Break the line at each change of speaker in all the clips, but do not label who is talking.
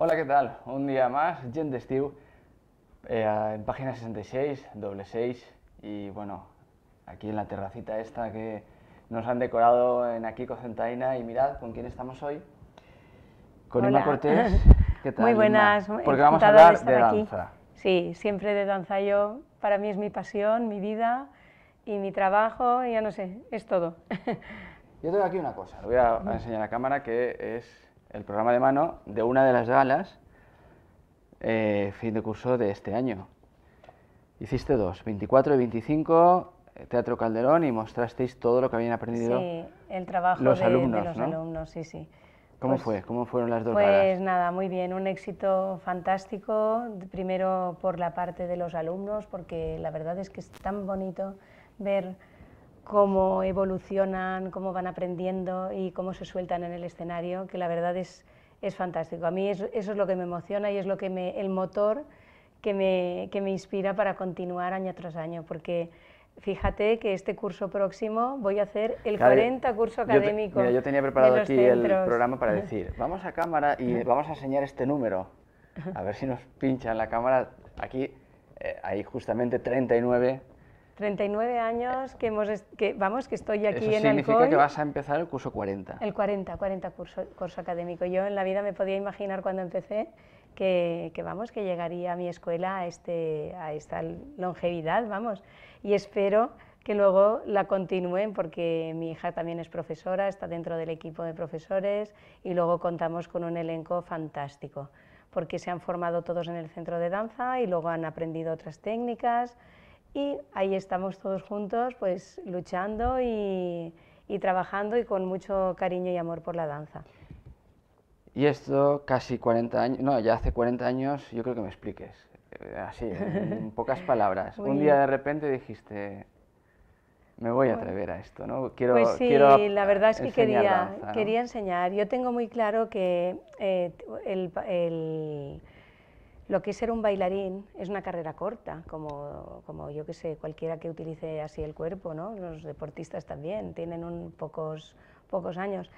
Hola, ¿qué tal? Un día más, Gente Steve, eh, en página 66, doble 6, y bueno, aquí en la terracita esta que nos han decorado en aquí, Cocentaina y mirad con quién estamos hoy,
con una Cortés. ¿Qué tal, Muy buenas, porque vamos a hablar de, danza. Sí, siempre de danza yo, para mí es mi pasión, mi vida y mi trabajo, ya no sé, es todo.
Yo tengo aquí una cosa, lo voy a, enseñar a la cámara, que es el programa de mano de una de las galas eh, fin de curso de este año. Hiciste dos, 24 y 25, eh, Teatro Calderón, y mostrasteis todo lo que habían aprendido sí,
el trabajo los de, alumnos. los alumnos, sí, sí. ¿Cómo pues fue?
¿Cómo fueron las dos Pues
nada, muy bien, un éxito fantástico, primero por la parte de los alumnos, porque la verdad es que es tan bonito ver cómo evolucionan, cómo van aprendiendo y cómo se sueltan en el escenario, que la verdad es, es fantástico. A mí eso es lo que me emociona y es lo que me, el motor que me, que me inspira para continuar año tras año, porque fíjate que este curso próximo voy a hacer el 40 curso académico. Yo
tenía preparado aquí el programa para decir, vamos a cámara y vamos a enseñar este número. A ver si nos pinchan la cámara. Aquí eh, hay justamente 39
39 años que vamos que estoy aquí en Alcoy. significa que
vas a empezar el curso 40. El
40, 40 curso, académico. Yo en la vida me podía imaginar cuando empecé que, vamos que llegaría a mi escuela a este a esta longevidad, vamos. Y espero que luego la continúen porque mi hija también es profesora, está dentro del equipo de profesores y luego contamos con un elenco fantástico porque se han formado todos en el centro de danza y luego han aprendido otras técnicas y ahí estamos todos juntos, pues luchando y, trabajando y con mucho cariño y amor por la danza.
Y esto casi 40 años, no, ya hace 40 años, yo creo que me expliques, eh, así, en pocas palabras. Un día de repente dijiste, me voy a atrever a esto, ¿no? Quiero, pues sí, la verdad es que quería, quería
enseñar. Yo tengo muy claro que eh, el lo que es ser un bailarín es una carrera corta, como, como yo que sé, cualquiera que utilice así el cuerpo, ¿no? Los deportistas también tienen un pocos, pocos años.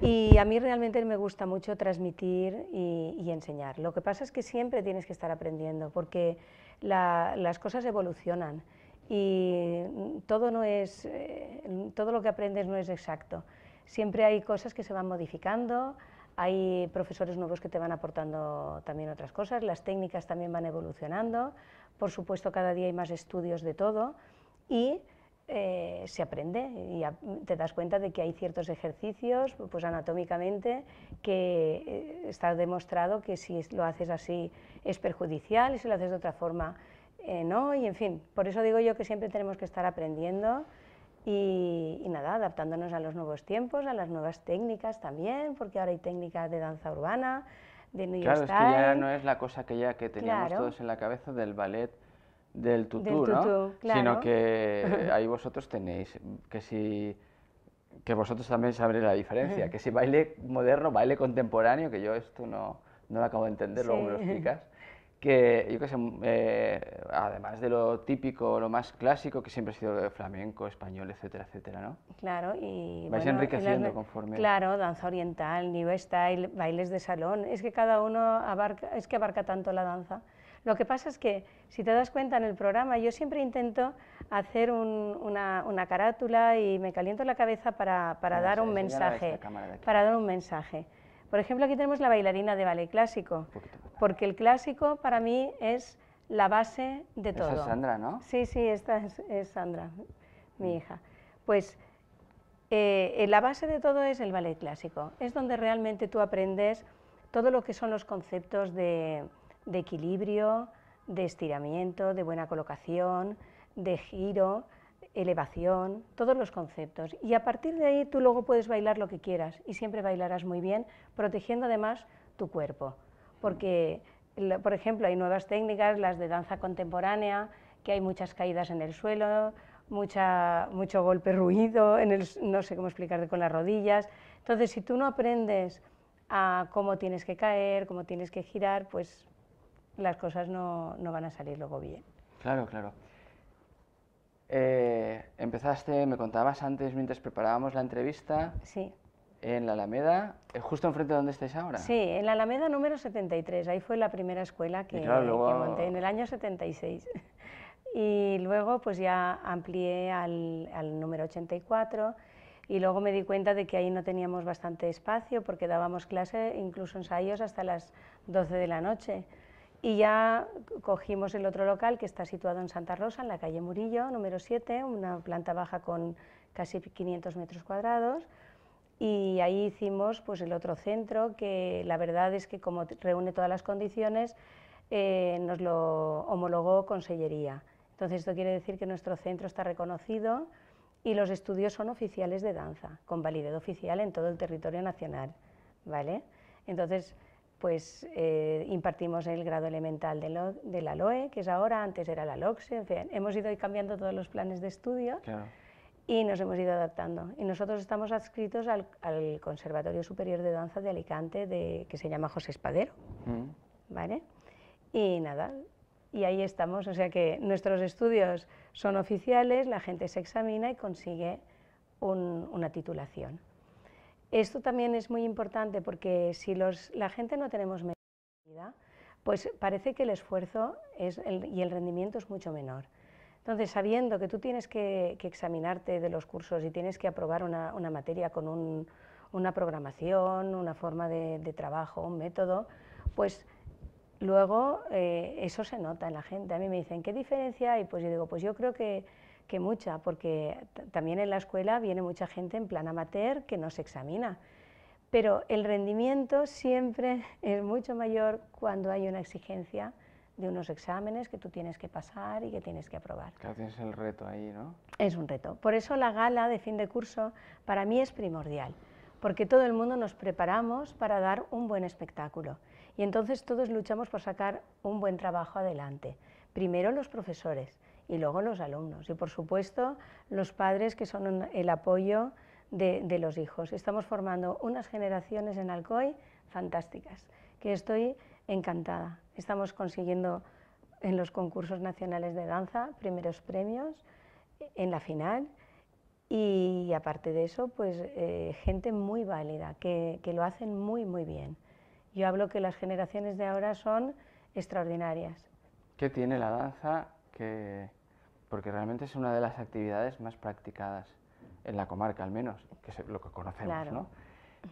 Y a mí realmente me gusta mucho transmitir y, enseñar. Lo que pasa es que siempre tienes que estar aprendiendo, porque las cosas evolucionan y todo, no es, eh, todo lo que aprendes no es exacto. Siempre hay cosas que se van modificando, hay profesores nuevos que te van aportando también otras cosas, las técnicas también van evolucionando, por supuesto cada día hay más estudios de todo y eh, se aprende y te das cuenta de que hay ciertos ejercicios, pues anatómicamente, que eh, está demostrado que si lo haces así es perjudicial y si lo haces de otra forma eh, no, y en fin, por eso digo yo que siempre tenemos que estar aprendiendo y, nada, adaptándonos a los nuevos tiempos, a las nuevas técnicas también, porque ahora hay técnicas de danza urbana, de New Claro, es que ya no
es la cosa que ya que teníamos todos en la cabeza del ballet del tutú, del tutú ¿no? Claro. Sino que ahí vosotros tenéis que si que vosotros también sabréis la diferencia, que si baile moderno, baile contemporáneo, que yo esto no, no lo acabo de entender, luego me lo explicas que yo que sé, mm, eh, además de lo típico, lo más clásico, que siempre ha sido flamenco, español, etcétera, etcétera, ¿no?
Claro, y... Vais enriqueciendo conforme... Claro, danza oriental, new style, bailes de salón, es que cada uno abarca, es que abarca tanto la danza. Lo que pasa es que, si te das cuenta en el programa, yo siempre intento hacer una, carátula y me caliento la cabeza para, dar un mensaje, para dar un mensaje. Por ejemplo, aquí tenemos la bailarina de ballet clásico, porque el clásico para mí es la base de todo. Esa es Sandra, ¿no? Sí, sí, esta es, Sandra, mi mm. hija. Pues eh, la base de todo es el ballet clásico. Es donde realmente tú aprendes todo lo que son los conceptos de equilibrio, de estiramiento, de buena colocación, de giro, elevación, todos los conceptos. Y a partir de ahí tú luego puedes bailar lo que quieras y siempre bailarás muy bien, protegiendo además tu cuerpo. Porque, por ejemplo, hay nuevas técnicas, las de danza contemporánea, que hay muchas caídas en el suelo, mucha, mucho golpe ruido, en el, no sé cómo explicarte, con las rodillas. Entonces, si tú no aprendes a cómo tienes que caer, cómo tienes que girar, pues las cosas no, no van a salir luego bien.
Claro, claro. Eh, empezaste, me contabas antes mientras preparábamos la entrevista. Sí. En la Alameda, eh, justo enfrente de donde estáis ahora. Sí,
en la Alameda número 73, ahí fue la primera escuela que, monté, en el año 76. y luego pues ya amplié al, al número 84 y luego me di cuenta de que ahí no teníamos bastante espacio porque dábamos clase, incluso ensayos, hasta las 12 de la noche. Y ya cogimos el otro local que está situado en Santa Rosa, en la calle Murillo, número 7, una planta baja con casi 500 metros cuadrados. Y ahí hicimos pues, el otro centro, que la verdad es que como reúne todas las condiciones, eh, nos lo homologó Consellería. Entonces esto quiere decir que nuestro centro está reconocido y los estudios son oficiales de danza, con validez oficial en todo el territorio nacional. ¿vale? Entonces, pues eh, impartimos el grado elemental de, la LOE, que es ahora, antes era la LOCSE, en fin, hemos ido cambiando todos los planes de estudio y nos hemos ido adaptando. Y nosotros estamos adscritos al, Conservatorio Superior de Danza de Alicante, que se llama José Espadero, mm. Y nada, y ahí estamos, o sea que nuestros estudios son oficiales, la gente se examina y consigue una titulación. Esto también es muy importante porque si los, la gente no tenemos medida, pues parece que el esfuerzo es y el rendimiento es mucho menor. Entonces, sabiendo que tú tienes que, que examinarte de los cursos y tienes que aprobar una, una materia con un, una programación, una forma de, trabajo, un método, pues luego eh, eso se nota en la gente. A mí me dicen, ¿qué diferencia hay? Pues yo digo, pues yo creo que que mucha, porque también en la escuela viene mucha gente en plan amateur que no se examina. Pero el rendimiento siempre es mucho mayor cuando hay una exigencia de unos exámenes que tú tienes que pasar y que tienes que aprobar.
Claro, tienes el reto ahí, ¿no?
Es un reto. Por eso la gala de fin de curso para mí es primordial, porque todo el mundo nos preparamos para dar un buen espectáculo y entonces todos luchamos por sacar un buen trabajo adelante. Primero los profesores, y luego los alumnos y, por supuesto, los padres que son el apoyo de, de, los hijos. Estamos formando unas generaciones en Alcoy fantásticas, que estoy encantada. Estamos consiguiendo en los concursos nacionales de danza primeros premios en la final y aparte de eso, pues eh, gente muy válida, que, que lo hacen muy, muy bien. Yo hablo que las generaciones de ahora son extraordinarias.
¿Qué tiene la danza que, porque realmente es una de las actividades más practicadas en la comarca, al menos, que es lo que conocemos, ¿no?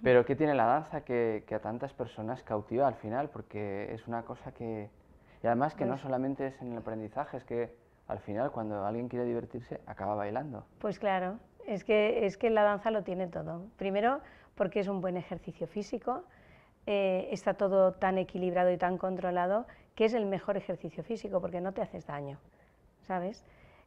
Pero ¿qué tiene la danza que, a tantas personas cautiva al final? Porque es una cosa que... Y además que no pues solamente es en el aprendizaje, es que al final cuando alguien quiere divertirse acaba bailando.
Pues claro, es que, es que la danza lo tiene todo. Primero porque es un buen ejercicio físico, eh, está todo tan equilibrado y tan controlado que es el mejor ejercicio físico porque no te haces daño, ¿sabes?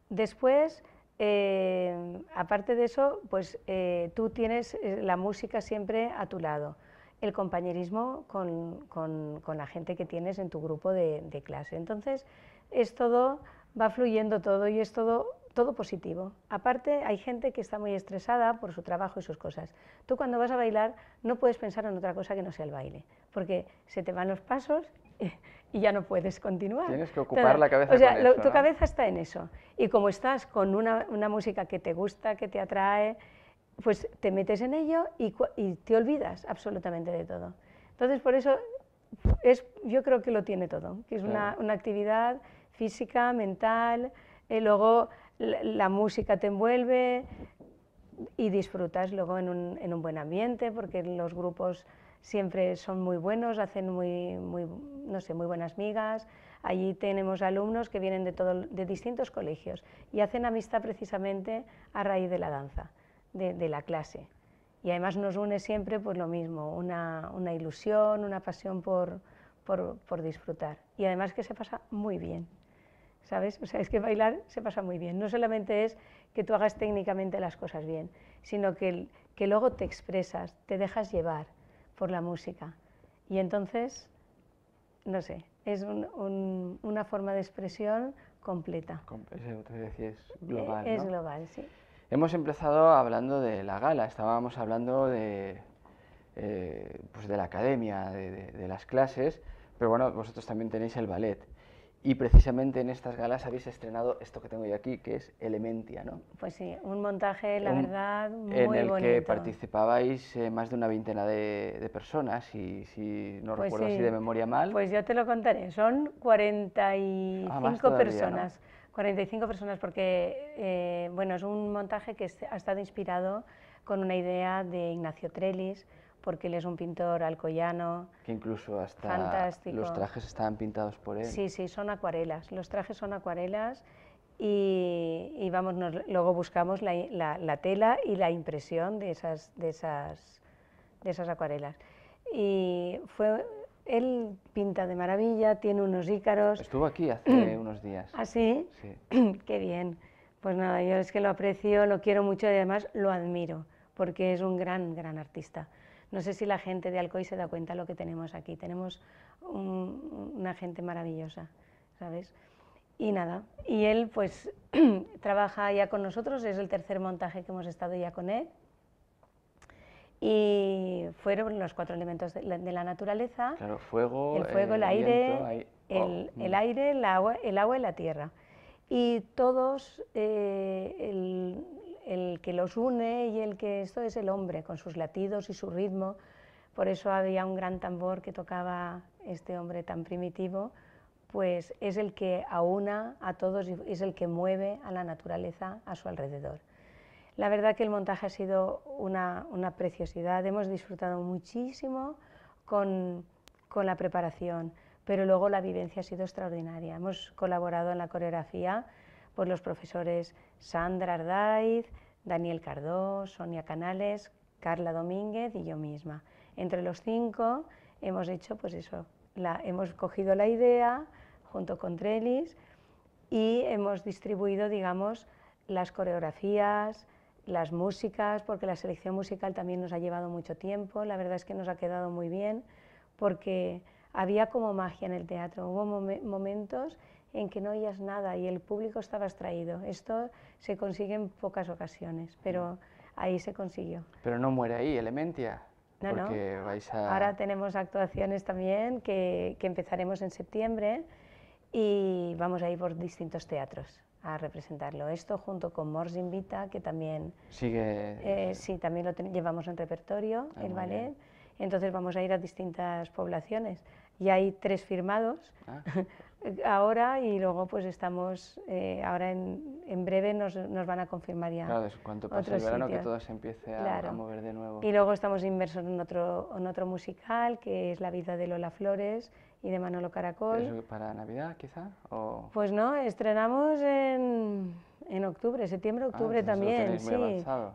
Después, eh, aparte de eso, pues eh, tú tienes eh, la música siempre a tu lado, el compañerismo con, la gente que tienes en tu grupo de, de, clase. Entonces, es todo, va fluyendo todo y es todo, todo positivo. Aparte, hay gente que está muy estresada por su trabajo y sus cosas. Tú cuando vas a bailar no puedes pensar en otra cosa que no sea el baile, porque se te van los pasos y ya no puedes continuar. Tienes que ocupar la cabeza. O sea, tu cabeza está en eso. Y como estás con una, música que te gusta, que te atrae, pues te metes en ello y, te olvidas absolutamente de todo. Entonces, por eso es, yo creo que lo tiene todo, que es una, actividad física, mental, y eh, luego la, música te envuelve y disfrutas luego en un buen ambiente, porque los grupos siempre son muy buenos, hacen muy, no sé, muy buenas migas. Allí tenemos alumnos que vienen de, todo, de distintos colegios y hacen amistad precisamente a raíz de la danza, de, la clase. Y además nos une siempre pues, lo mismo, una, ilusión, una pasión por, disfrutar. Y además que se pasa muy bien, ¿sabes? O sea, es que bailar se pasa muy bien. No solamente es que tú hagas técnicamente las cosas bien, sino que, que luego te expresas, te dejas llevar, por la música. Y entonces, no sé, es una forma de expresión completa. es
eh, global. sí. Hemos empezado hablando de la gala, estábamos hablando de, eh, pues de la academia, de, las clases, pero bueno, vosotros también tenéis el ballet. Y precisamente en estas galas habéis estrenado esto que tengo yo aquí, que es Elementia, ¿no?
Pues sí, un montaje, la verdad, muy bonito. En el que
participabais eh, más de una veintena de, personas, y, si no pues recuerdo así de memoria mal.
Pues yo te lo contaré, son 45 ah, personas. 45 personas porque, eh, bueno, es un montaje que ha estado inspirado con una idea de Ignacio Trellis, porque él es un pintor alcoyano.
Que incluso hasta los trajes estaban pintados por él. Sí,
sí, son acuarelas. Los trajes son acuarelas y, vamos, luego buscamos la, tela y la impresión de esas, de esas, de esas acuarelas. Y fue él pinta de maravilla, tiene unos ícaros. Estuvo
aquí hace unos días. ¿Ah,
sí? Sí. Qué bien. Pues nada, yo es que lo aprecio, lo quiero mucho y además lo admiro, porque es un gran, gran artista. No sé si la gente de Alcoy se da cuenta de lo que tenemos aquí. Tenemos una gente maravillosa, ¿sabes? Y nada, y él pues trabaja ya con nosotros, es el tercer montaje que hemos estado ya con él. Y fueron los cuatro elementos de la, naturaleza.
fuego, el fuego, el, aire, oh, mm. el, aire,
el agua, el agua y la tierra. Y todos eh, que los une y el que esto es el hombre, con sus latidos y su ritmo. Por eso había un gran tambor que tocaba este hombre tan primitivo, pues es el que aúna a todos y es el que mueve a la naturaleza a su alrededor. La verdad que el montaje ha sido una, preciosidad, hemos disfrutado muchísimo con, con la preparación, pero luego la vivencia ha sido extraordinaria. Hemos colaborado en la coreografía, por los profesores Sandra Ardaiz, Daniel Cardó, Sonia Canales, Carla Domínguez y yo misma. Entre los cinco hemos hecho, pues eso, hemos cogido la idea junto con Trellis y hemos distribuido, digamos, las coreografías, las músicas, porque la selección musical también nos ha llevado mucho tiempo. La verdad es que nos ha quedado muy bien porque había como magia en el teatro. Hubo momentos en que no oías nada y el público estaba extraído. Esto se consigue en pocas ocasiones, pero mm. ahí se consiguió.
Pero no muere ahí, Elementia. Ahora
tenemos actuaciones también que, empezaremos en septiembre y vamos a ir por distintos teatros a representarlo. Esto junto con Mors Invita, que también...
Sigue...
Eh, sí, también lo llevamos en repertorio, ah, el ballet. Entonces vamos a ir a distintas poblaciones. Y hay tres firmados. Ah. ahora y luego pues estamos, eh, ahora en, en breve nos, nos, van a confirmar ya. Claro, es cuanto pase el verano que todo se empiece a, mover de nuevo. Y luego estamos inmersos en otro, en otro musical que es La vida de Lola Flores y de Manolo Caracol. ¿Eso
para Navidad quizá?
Pues no, estrenamos en, en octubre, septiembre, ah, octubre también. sí,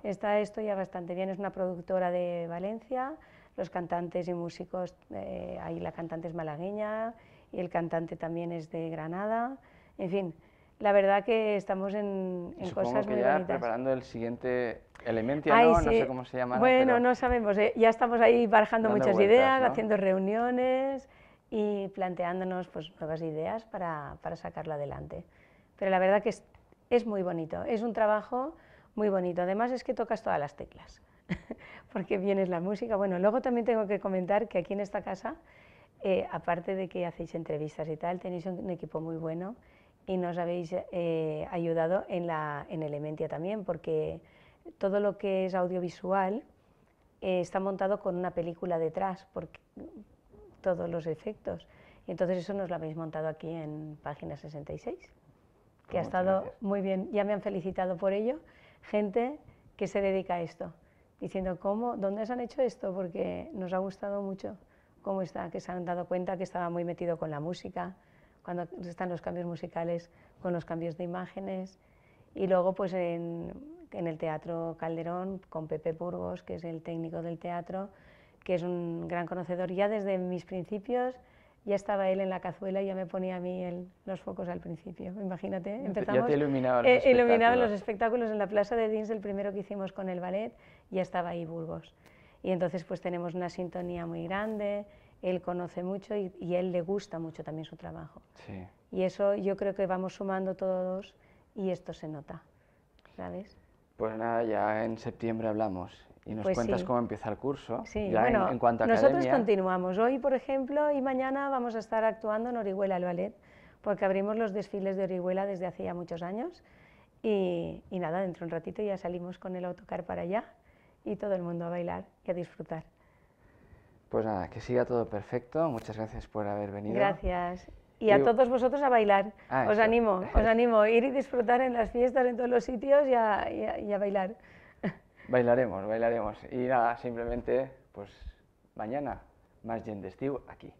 está esto ya bastante bien, es una productora de Valencia, los cantantes y músicos, eh, ahí la cantante es malagueña y el cantante también es de Granada. En fin, la verdad que estamos en, en cosas que ya preparando
el siguiente elemento, ¿no? sé cómo se llama. Bueno,
no sabemos, ¿eh? ya estamos ahí barajando muchas ideas, haciendo reuniones y planteándonos pues, nuevas ideas para, para sacarla adelante. Pero la verdad que es, es muy bonito, es un trabajo muy bonito. Además es que tocas todas las teclas, porque vienes la música. Bueno, luego también tengo que comentar que aquí en esta casa eh, aparte de que hacéis entrevistas y tal, tenéis un, equipo muy bueno y nos habéis eh, ayudado en, la, en Elementia también, porque todo lo que es audiovisual eh, está montado con una película detrás, porque todos los efectos. Y entonces eso nos lo habéis montado aquí en página 66,
que ha estado
muy bien. Ya me han felicitado por ello gente que se dedica a esto, diciendo cómo, dónde se han hecho esto, porque nos ha gustado mucho cómo está, que se han dado cuenta que estaba muy metido con la música, cuando están los cambios musicales, con los cambios de imágenes. Y luego, pues en, el Teatro Calderón, con Pepe Burgos, que es el técnico del teatro, que es un gran conocedor. Ya desde mis principios ya estaba él en la cazuela y ya me ponía a mí los focos al principio. Imagínate, empezamos. Ya te iluminaba los, eh, espectáculos. Iluminaba los espectáculos en la Plaza de Dins, el primero que hicimos con el ballet, ya estaba ahí Burgos y entonces pues tenemos una sintonía muy grande, él conoce mucho y, él le gusta mucho también su trabajo. Y eso yo creo que vamos sumando todos y esto se nota, ¿sabes?
Pues nada, ya en septiembre hablamos y nos pues cuentas cómo empieza el curso. Sí, ya bueno, en, nosotros
continuamos. Hoy, por ejemplo, y mañana vamos a estar actuando en Orihuela el ballet, porque abrimos los desfiles de Orihuela desde hace ya muchos años. Y, y nada, dentro de un ratito ya salimos con el autocar para allá y todo el mundo a bailar y a disfrutar.
Pues nada, que siga todo perfecto. Muchas gracias por haber venido. Gracias. Y a todos
vosotros a bailar. Ah, os animo, os animo. Ir y disfrutar en las fiestas, en todos los sitios y a, bailar.
Bailaremos, bailaremos. Y nada, simplemente, pues mañana, más de estiu aquí.